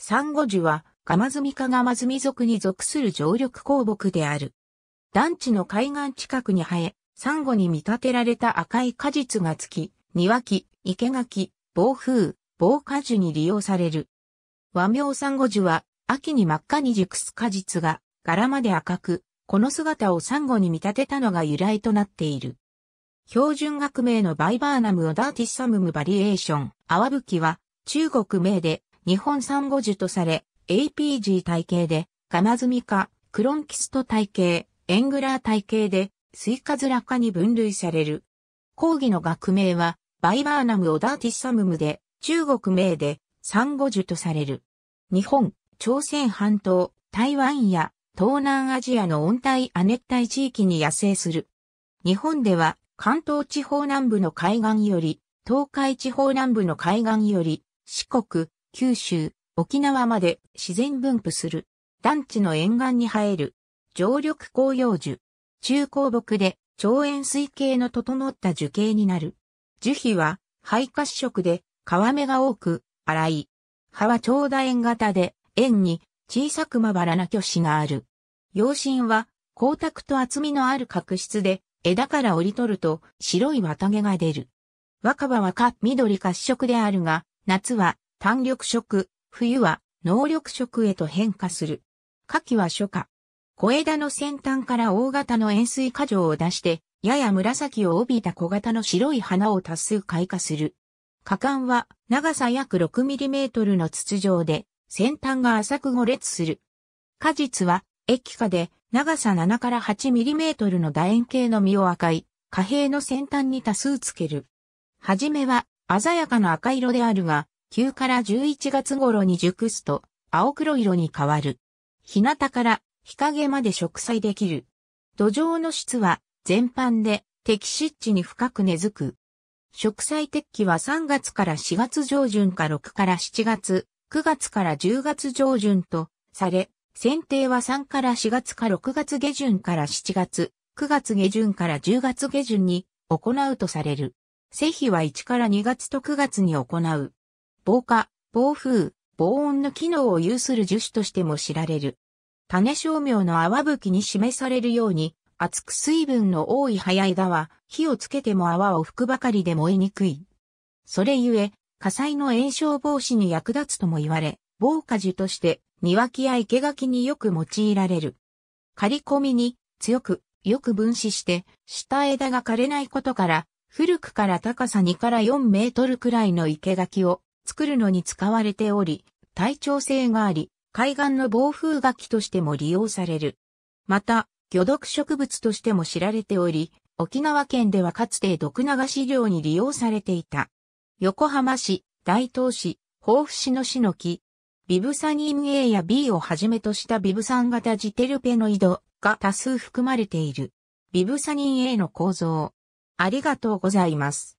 サンゴ樹は、ガマズミ科ガマズミ属に属する常緑鉱木である。団地の海岸近くに生え、サンゴに見立てられた赤い果実がつき、庭木、生垣、防風、防果樹に利用される。和名サンゴ樹は、秋に真っ赤に熟す果実が、柄まで赤く、この姿をサンゴに見立てたのが由来となっている。標準学名のバイバーナムオダーティサムムバリエーション、ワブキは、中国名で、日本産語樹とされ、APG 体系で、ガマズミ科、クロンキスト体系、エングラー体系で、スイカズラ科に分類される。講義の学名は、バイバーナム・オダーティサムムで、中国名で、産ン樹とされる。日本、朝鮮半島、台湾や東南アジアの温帯亜熱帯地域に野生する。日本では関東地方南部の海岸より、東海地方南部の海岸より、四国、九州、沖縄まで自然分布する。団地の沿岸に生える。常緑広葉樹。中高木で、長円錐形の整った樹形になる。樹皮は、肺褐色で、皮目が多く、粗い。葉は長楕円型で、円に小さくまばらな巨子がある。葉身は光沢と厚みのある角質で、枝から折り取ると白い綿毛が出る。若葉はか緑褐色であるが、夏は単緑色、冬は能力色へと変化する。夏季は初夏。小枝の先端から大型の円錐花状を出して、やや紫を帯びた小型の白い花を多数開花する。花冠は長さ約6トルの筒状で、先端が浅く五列する。果実は液化で長さ7から8トルの楕円形の実を赤い、貨幣の先端に多数つける。はじめは鮮やかな赤色であるが、9から11月頃に熟すと青黒色に変わる。日向から日陰まで植栽できる。土壌の質は全般で適湿地に深く根付く。植栽適期は3月から4月上旬か6から7月、9月から10月上旬とされ、剪定は3から4月か6月下旬から7月、9月下旬から10月下旬に行うとされる。施肥は1から2月と9月に行う。防火、防風、防音の機能を有する樹脂としても知られる。種照明の泡吹きに示されるように、厚く水分の多い葉枝は、火をつけても泡を吹くばかりで燃えにくい。それゆえ、火災の炎症防止に役立つとも言われ、防火樹として、庭木や生垣によく用いられる。刈り込みに、強く、よく分子して、下枝が枯れないことから、古くから高さ2から4メートルくらいの生垣を、作るのに使われており、耐調性があり、海岸の防風楽器としても利用される。また、魚毒植物としても知られており、沖縄県ではかつて毒流し漁に利用されていた。横浜市、大東市、甲府市の市の木、ビブサニン A や B をはじめとしたビブ酸型ジテルペノイドが多数含まれている。ビブサニン A の構造。ありがとうございます。